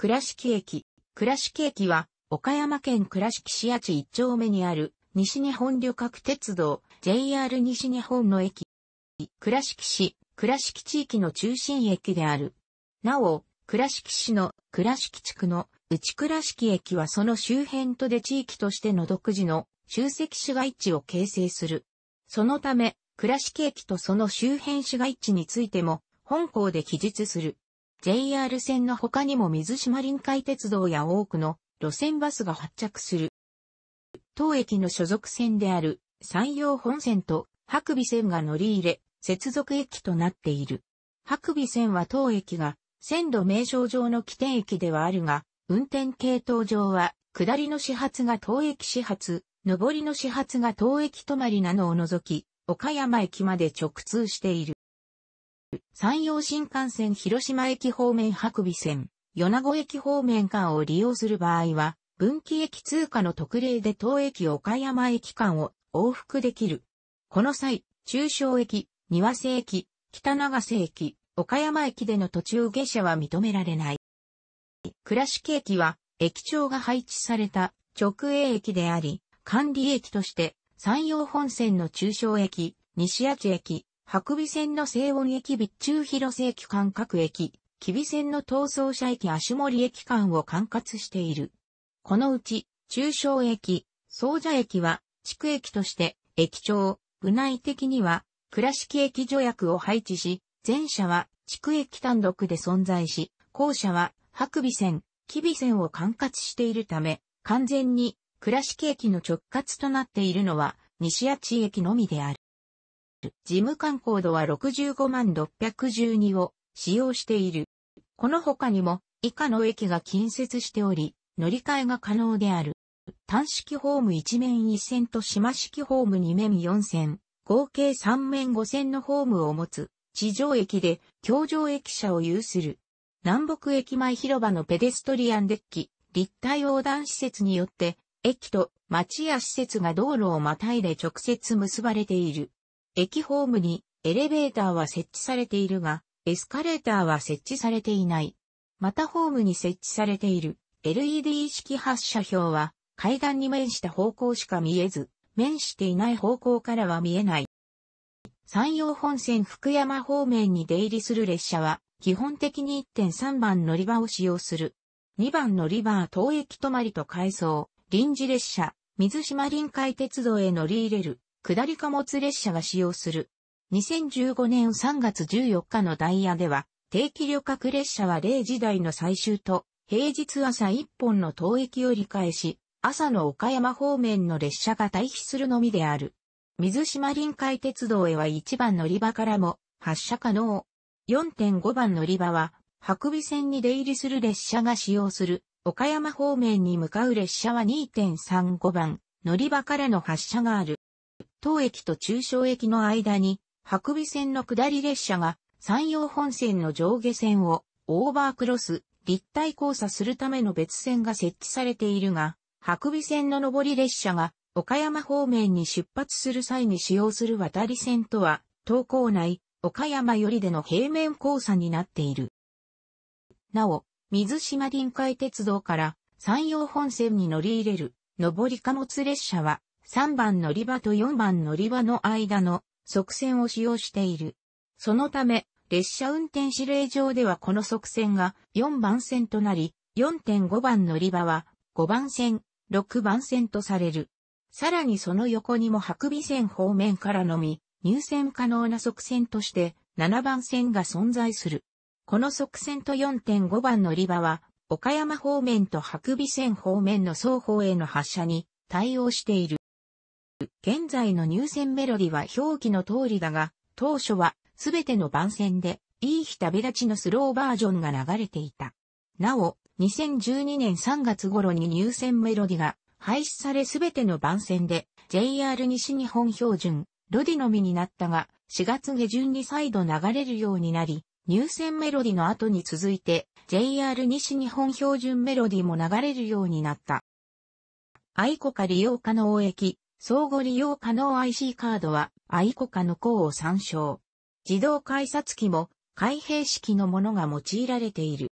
倉敷駅。倉敷駅は、岡山県倉敷市八地一丁目にある、西日本旅客鉄道、JR 西日本の駅。倉敷市、倉敷地域の中心駅である。なお、倉敷市の倉敷地区の内倉敷駅はその周辺とで地域としての独自の集積市街地を形成する。そのため、倉敷駅とその周辺市街地についても、本校で記述する。JR 線の他にも水島臨海鉄道や多くの路線バスが発着する。当駅の所属線である山陽本線と白尾線が乗り入れ、接続駅となっている。白尾線は当駅が線路名称上の起点駅ではあるが、運転系統上は下りの始発が当駅始発、上りの始発が当駅止まりなのを除き、岡山駅まで直通している。山陽新幹線広島駅方面白尾線、米子駅方面間を利用する場合は、分岐駅通過の特例で当駅岡山駅間を往復できる。この際、中小駅、庭瀬駅、北長瀬駅、岡山駅での途中下車は認められない。倉敷駅は、駅長が配置された直営駅であり、管理駅として、山陽本線の中小駅、西八駅、白尾線の西温駅備中広瀬駅間各駅、吉備線の逃走車駅足森駅間を管轄している。このうち、中小駅、総社駅は、地区駅として、駅長、部内的には、倉敷駅助役を配置し、前者は、地区駅単独で存在し、後者は、白尾線、吉備線を管轄しているため、完全に、倉敷駅の直轄となっているのは、西谷地駅のみである。事務官コードは65万612を使用している。この他にも以下の駅が近接しており、乗り換えが可能である。単式ホーム1面1線と島式ホーム2面4線、合計3面5線のホームを持つ、地上駅で、橋上駅舎を有する。南北駅前広場のペデストリアンデッキ、立体横断施設によって、駅と町や施設が道路をまたいで直接結ばれている。駅ホームにエレベーターは設置されているが、エスカレーターは設置されていない。またホームに設置されている LED 式発射表は階段に面した方向しか見えず、面していない方向からは見えない。山陽本線福山方面に出入りする列車は、基本的に1.3番乗り場を使用する。2番乗り場は当駅止まりと改装、臨時列車、水島臨海鉄道へ乗り入れる。下り貨物列車が使用する。2015年3月14日のダイヤでは、定期旅客列車は0時台の最終と、平日朝1本の当駅を理解し、朝の岡山方面の列車が退避するのみである。水島臨海鉄道へは1番乗り場からも発車可能。4.5番乗り場は、白尾線に出入りする列車が使用する、岡山方面に向かう列車は2.35番乗り場からの発車がある。当駅と中小駅の間に、白尾線の下り列車が山陽本線の上下線をオーバークロス、立体交差するための別線が設置されているが、白尾線の上り列車が岡山方面に出発する際に使用する渡り線とは、東港内、岡山寄りでの平面交差になっている。なお、水島臨海鉄道から山陽本線に乗り入れる上り貨物列車は3番乗り場と4番乗り場の間の側線を使用している。そのため、列車運転指令上ではこの側線が4番線となり、4.5番乗り場は5番線、6番線とされる。さらにその横にも白尾線方面からのみ、入線可能な側線として7番線が存在する。この側線と4.5番乗り場は、岡山方面と白尾線方面の双方への発車に対応している。現在の入選メロディは表記の通りだが、当初はすべての番宣で、いい日旅立ちのスローバージョンが流れていた。なお、2012年3月頃に入選メロディが廃止されすべての番宣で JR 西日本標準、ロディのみになったが、4月下旬に再度流れるようになり、入選メロディの後に続いて JR 西日本標準メロディも流れるようになった。愛子か利用可能駅、相互利用可能 IC カードは、アイコカの項を参照。自動改札機も、開閉式のものが用いられている。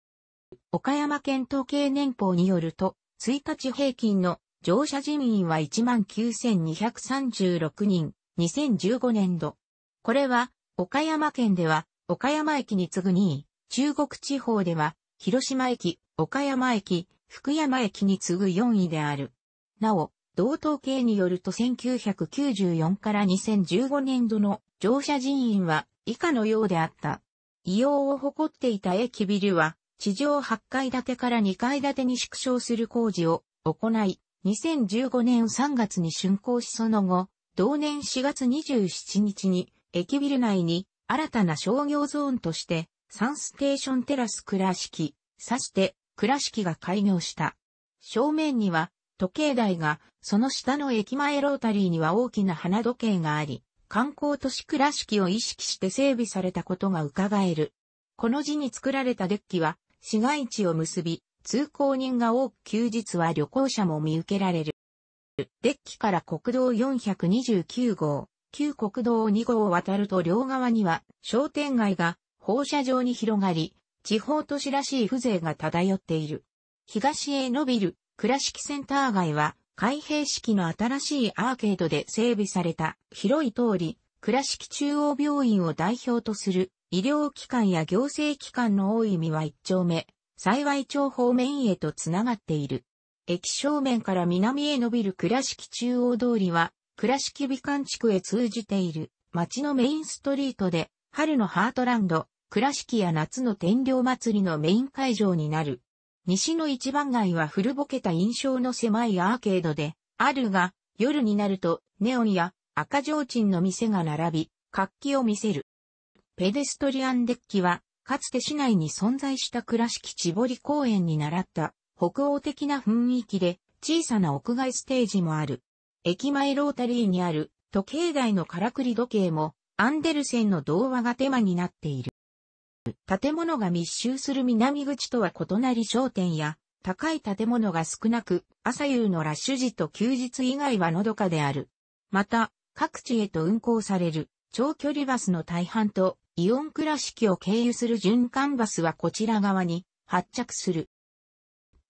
岡山県統計年報によると、1日平均の乗車人員は19,236人、2015年度。これは、岡山県では、岡山駅に次ぐ2位、中国地方では、広島駅、岡山駅、福山駅に次ぐ4位である。なお、同統計によると1994から2015年度の乗車人員は以下のようであった。異様を誇っていた駅ビルは地上8階建てから2階建てに縮小する工事を行い、2015年3月に竣工しその後、同年4月27日に駅ビル内に新たな商業ゾーンとしてサンステーションテラス倉敷、さして倉敷が開業した。正面には時計台が、その下の駅前ロータリーには大きな花時計があり、観光都市倉敷を意識して整備されたことが伺える。この字に作られたデッキは、市街地を結び、通行人が多く休日は旅行者も見受けられる。デッキから国道429号、旧国道2号を渡ると両側には商店街が放射状に広がり、地方都市らしい風情が漂っている。東へ伸びる倉敷センター街は開閉式の新しいアーケードで整備された広い通り、倉敷中央病院を代表とする医療機関や行政機関の多い身は一丁目、幸い町方面へとつながっている。駅正面から南へ伸びる倉敷中央通りは、倉敷美観地区へ通じている町のメインストリートで、春のハートランド、倉敷や夏の天領祭りのメイン会場になる。西の一番街は古ぼけた印象の狭いアーケードで、あるが、夜になると、ネオンや赤提鎮の店が並び、活気を見せる。ペデストリアンデッキは、かつて市内に存在した倉敷千堀公園に習った北欧的な雰囲気で小さな屋外ステージもある。駅前ロータリーにある時計台のからくり時計もアンデルセンの童話がテーマになっている。建物が密集する南口とは異なり商店や、高い建物が少なく、朝夕のラッシュ時と休日以外はのどかである。また、各地へと運行される、長距離バスの大半と、イオン倉敷を経由する循環バスはこちら側に発着する。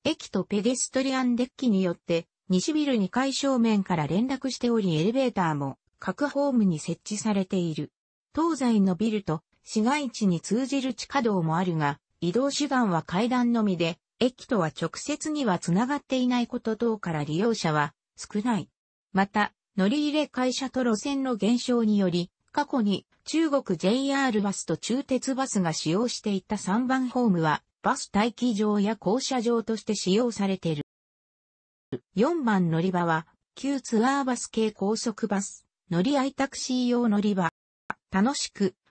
駅とペデストリアンデッキによって、西ビル2階正面から連絡しておりエレベーターも各ホームに設置されている。東西のビルと市街地に通じる地下道もあるが、移動手段は階段のみで、駅とは直接にはつながっていないこと等から利用者は少ない。また、乗り入れ会社と路線の減少により、過去に中国 JR バスと中鉄バスが使用していた3番ホームは、バス待機場や降車場として使用されている。4番乗り場は、旧ツアーバス系高速バス、乗り合いタクシー用乗り場。楽しく、